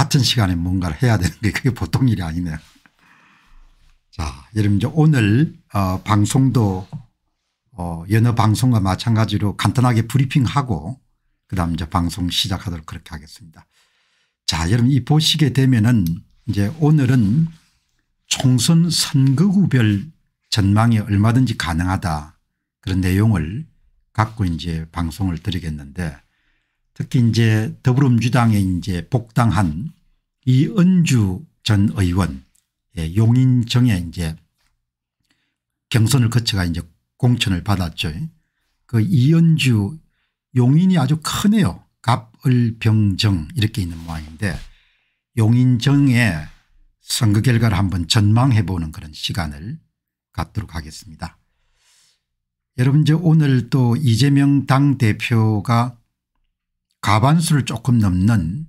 같은 시간에 뭔가를 해야 되는 게 그게 보통 일이 아니네요. 자, 여러분 이제 오늘 어, 방송도 어, 여느 방송과 마찬가지로 간단하게 브리핑하고 그다음 이제 방송 시작하도록 그렇게 하겠습니다. 자, 여러분 이 보시게 되면은 이제 오늘은 총선 선거구별 전망이 얼마든지 가능하다 그런 내용을 갖고 이제 방송을 드리겠는데 특히 이제 더불어민주당에 이제 복당한 이은주 전 의원 예, 용인정에 이제 경선을 거쳐가 이제 공천을 받았죠. 그 이은주 용인이 아주 크네요. 갑을병정 이렇게 있는 모양인데 용인정의 선거 결과를 한번 전망해 보는 그런 시간을 갖도록 하겠습니다. 여러분 이제 오늘 또 이재명 당대표가 가반수를 조금 넘는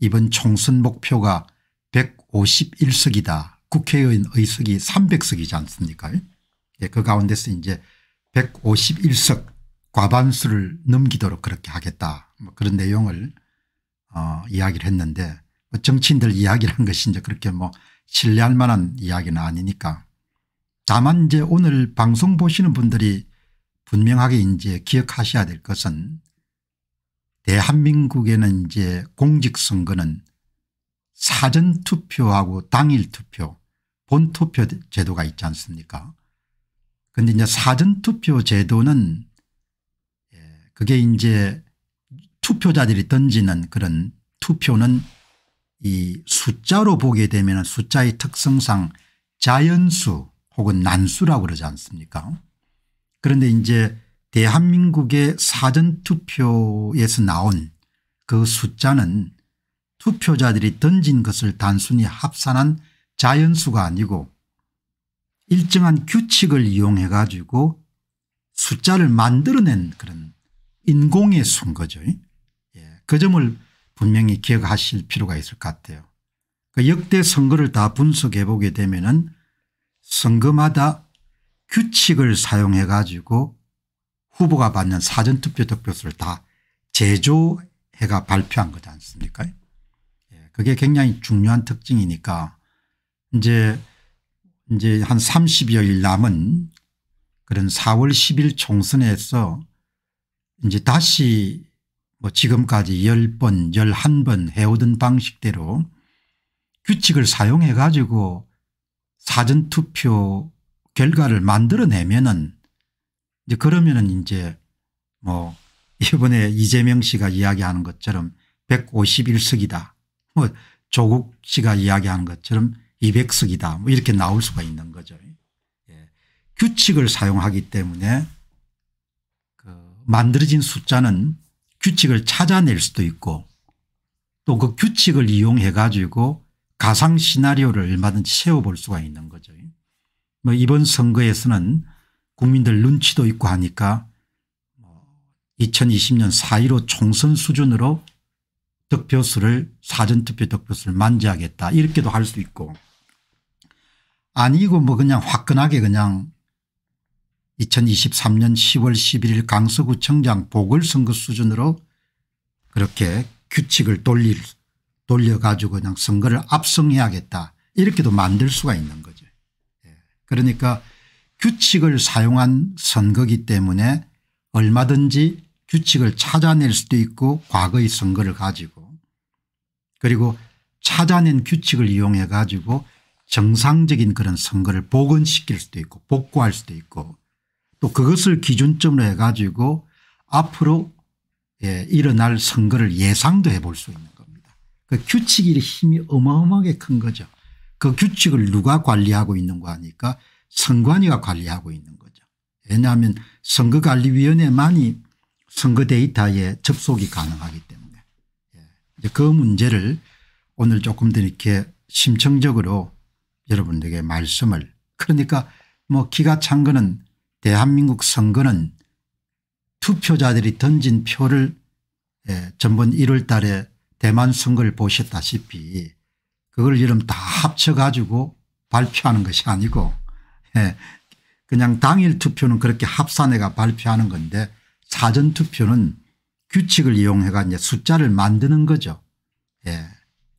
이번 총선 목표가 151석이다. 국회의원 의석이 300석이지 않습니까 예, 그 가운데서 이제 151석 과반수를 넘기도록 그렇게 하겠다 뭐 그런 내용을 어, 이야기를 했는데 뭐 정치인들 이야기란 것이 이제 그렇게 뭐 신뢰할 만한 이야기는 아니니까 다만 이제 오늘 방송 보시는 분들이 분명하게 이제 기억하셔야 될 것은 대한민국에는 이제 공직선거는 사전투표하고 당일투표 본투표 제도가 있지 않습니까 그런데 이제 사전투표 제도는 예, 그게 이제 투표자들이 던지는 그런 투표는 이 숫자로 보게 되면 숫자의 특성상 자연수 혹은 난수라고 그러지 않습니까 그런데 이제 대한민국의 사전투표에서 나온 그 숫자는 투표자들이 던진 것을 단순히 합산한 자연수가 아니고 일정한 규칙을 이용해 가지고 숫자를 만들어낸 그런 인공의 수인 거죠. 예, 그 점을 분명히 기억하실 필요가 있을 것 같아요. 그 역대 선거를 다 분석해 보게 되면 은 선거마다 규칙을 사용해 가지고 후보가 받는 사전투표 득표수를 다 제조해가 발표한 거지 않습니까 예, 그게 굉장히 중요한 특징이니까 이제 이제 한 30여일 남은 그런 4월 10일 총선에서 이제 다시 뭐 지금까지 10번 11번 해오던 방식대로 규칙을 사용해 가지고 사전투표 결과를 만들어내면은 이제 그러면은 이제 뭐 이번에 이재명 씨가 이야기하는 것처럼 151석이다. 뭐 조국 씨가 이야기하는 것처럼 200석이다. 뭐 이렇게 나올 수가 있는 거죠. 예. 규칙을 사용하기 때문에 그 만들어진 숫자는 규칙을 찾아낼 수도 있고 또 그 규칙을 이용해 가지고 가상 시나리오를 얼마든지 세워볼 수가 있는 거죠. 뭐 이번 선거에서는 국민들 눈치도 있고 하니까 2020년 4.15 총선 수준으로 득표수를 사전투표 득표수를 만지하겠다 이렇게도 할 수 있고 아니고 뭐 그냥 화끈하게 그냥 2023년 10월 11일 강서구청장 보궐선거 수준으로 그렇게 규칙을 돌릴 돌려가지고 그냥 선거를 압승해야겠다 이렇게도 만들 수가 있는 거죠. 예. 그러니까 규칙을 사용한 선거기 때문에 얼마든지 규칙을 찾아낼 수도 있고 과거의 선거를 가지고 그리고 찾아낸 규칙을 이용해 가지고 정상적인 그런 선거를 복원시킬 수도 있고 복구할 수도 있고 또 그것을 기준점으로 해 가지고 앞으로 예, 일어날 선거를 예상도 해볼 수 있는 겁니다. 그 규칙이 힘이 어마어마하게 큰 거죠. 그 규칙을 누가 관리하고 있는가 하니까 선관위가 관리하고 있는 거죠. 왜냐하면 선거관리위원회만이 선거 데이터에 접속이 가능하기 때문에 예. 그 문제를 오늘 조금 더 이렇게 심층적으로 여러분들에게 말씀을 그러니까 뭐 기가 찬 거는 대한민국 선거는 투표자들이 던진 표를 예, 전번 1월 달에 대만 선거를 보셨다시피 그걸 이름 다 합쳐가지고 발표하는 것이 아니고 예. 그냥 당일 투표는 그렇게 합산해가 발표하는 건데 사전 투표는 규칙을 이용해가 이제 숫자를 만드는 거죠. 예.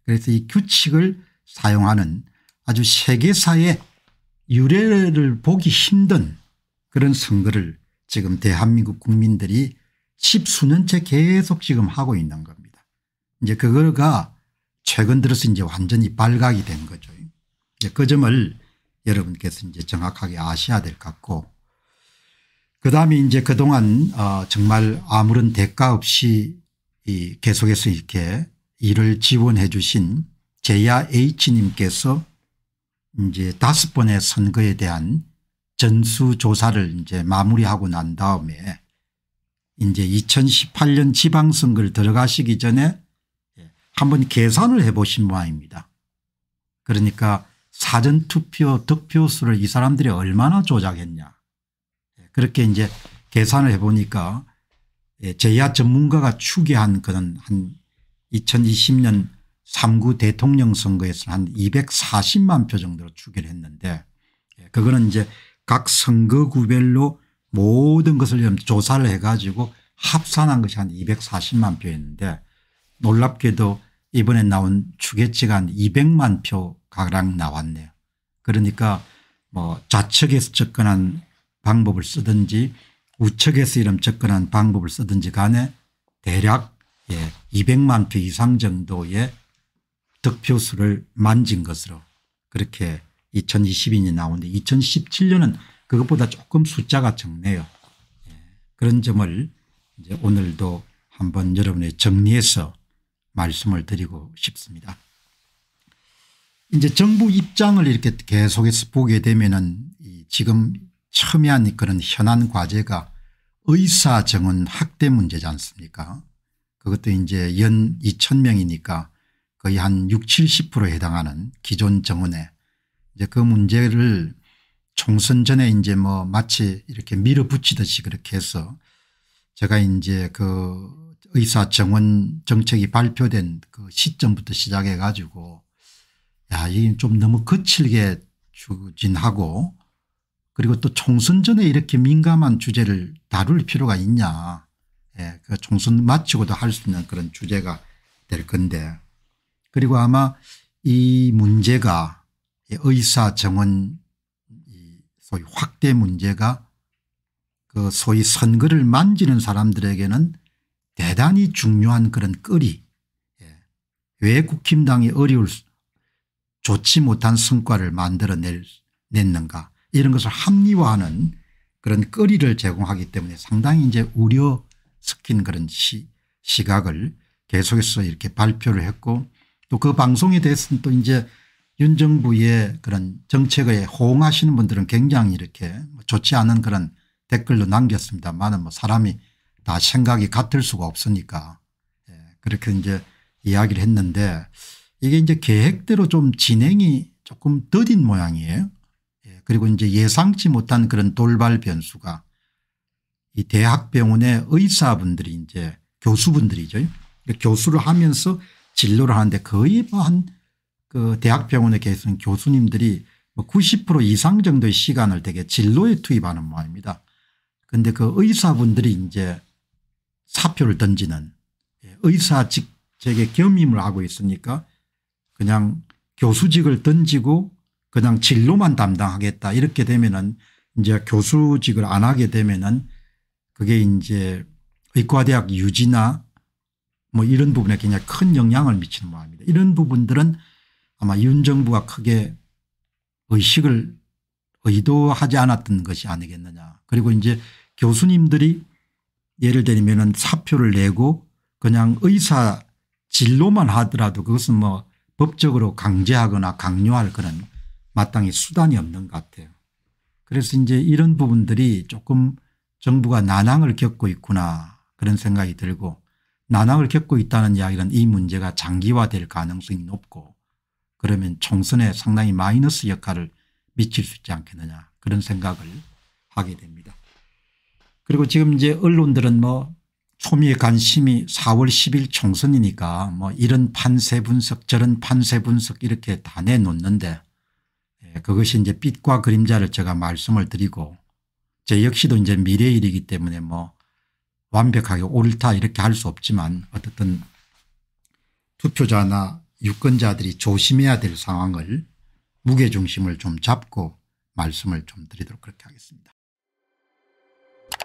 그래서 이 규칙을 사용하는 아주 세계사의 유례를 보기 힘든 그런 선거를 지금 대한민국 국민들이 십수년째 계속 지금 하고 있는 겁니다. 이제 그거가 최근 들어서 이제 완전히 발각이 된 거죠. 이제 그 점을 여러분께서 이제 정확하게 아셔야 될 것 같고 그 다음에 이제 그동안 어 정말 아무런 대가 없이 이 계속해서 이렇게 일을 지원해 주신 제야 H님께서 이제 다섯 번의 선거에 대한 전수조사를 이제 마무리하고 난 다음에 이제 2018년 지방선거를 들어가시기 전에 한번 계산을 해 보신 모양입니다. 그러니까 사전투표 득표수를 이 사람들이 얼마나 조작했냐. 예, 그렇게 이제 계산을 해보니까 예, 제야 전문가가 추계한 그런 한 2020년 3구 대통령 선거에서는 한 240만 표 정도로 추계를 했는데 예, 그거는 이제 각 선거구별로 모든 것을 조사를 해가지고 합산한 것이 한 240만 표였는데 놀랍게도 이번에 나온 추계치가 한 200만 표 가량 나왔네요. 그러니까 뭐 좌측에서 접근한 방법을 쓰든지 우측에서 이런 접근한 방법을 쓰든지 간에 대략 예 200만 표 이상 정도의 득표수를 만진 것으로 그렇게 2022년이 나오는데 2017년은 그것보다 조금 숫자가 적네요. 예. 그런 점을 이제 오늘도 한번 여러분의 정리해서 말씀을 드리고 싶습니다. 이제 정부 입장을 이렇게 계속해서 보게 되면은 지금 첨예한 그런 현안 과제가 의사 정원 학대 문제지 않습니까 그것도 이제 연 2000명이니까 거의 한6 70%에 해당하는 기존 정원에 이제 그 문제를 총선 전에 이제 뭐 마치 이렇게 밀어붙이듯이 그렇게 해서 제가 이제 그 의사정원 정책이 발표된 그 시점부터 시작해 가지고 야 이건 좀 너무 거칠게 추진하고 그리고 또 총선 전에 이렇게 민감한 주제를 다룰 필요가 있냐 예, 그 총선 마치고도 할 수 있는 그런 주제가 될 건데 그리고 아마 이 문제가 의사 정원 소위 확대 문제가 그 소위 선거를 만지는 사람들에게는 대단히 중요한 그런 끌이 왜 예, 국힘당이 어려울 좋지 못한 성과를 만들어냈는가 이런 것을 합리화하는 그런 끌이를 제공하기 때문에 상당히 이제 우려 섞인 그런 시, 시각을 계속해서 이렇게 발표를 했고 또 그 방송에 대해서는 또 이제 윤 정부의 그런 정책에 호응하시는 분들은 굉장히 이렇게 좋지 않은 그런 댓글로 남겼습니다만은 뭐 사람이 다 생각이 같을 수가 없으니까 예, 그렇게 이제 이야기를 했는데 이게 이제 계획대로 좀 진행이 조금 더딘 모양이에요. 예, 그리고 이제 예상치 못한 그런 돌발 변수가 이 대학병원의 의사분들이 이제 교수분들이죠. 교수를 하면서 진료를 하는데 거의 뭐 한 그 대학병원에 계신 교수님들이 뭐90% 이상 정도의 시간을 되게 진로에 투입하는 모양입니다. 그런데 그 의사분들이 이제 사표를 던지는 예, 의사 직책의 겸임을 하고 있으니까 그냥 교수직을 던지고 그냥 진로만 담당하겠다 이렇게 되면은 이제 교수직을 안 하게 되면은 그게 이제 의과대학 유지나 뭐 이런 부분에 굉장히 큰 영향을 미치는 모양입니다. 이런 부분들은 아마 윤 정부가 크게 의식을 의도하지 않았던 것이 아니겠느냐. 그리고 이제 교수님들이 예를 들면 사표를 내고 그냥 의사 진로만 하더라도 그것은 뭐 법적으로 강제하거나 강요할 그런 마땅히 수단이 없는 것 같아요. 그래서 이제 이런 부분들이 조금 정부가 난항을 겪고 있구나 그런 생각이 들고 난항을 겪고 있다는 이야기는 이 문제가 장기화될 가능성이 높고 그러면 총선에 상당히 마이너스 역할을 미칠 수 있지 않겠느냐 그런 생각을 하게 됩니다. 그리고 지금 이제 언론들은 뭐초미의 관심이 4월 10일 총선이니까 뭐 이런 판세 분석 저런 판세 분석 이렇게 다 내놓는데 예, 그것이 이제 빛과 그림자를 제가 말씀을 드리고 제 역시도 이제 미래일이기 때문에 뭐 완벽하게 옳다 이렇게 할 수 없지만 어쨌든 투표자나 유권자들이 조심해야 될 상황을 무게중심을 좀 잡고 말씀을 좀 드리도록 그렇게 하겠습니다.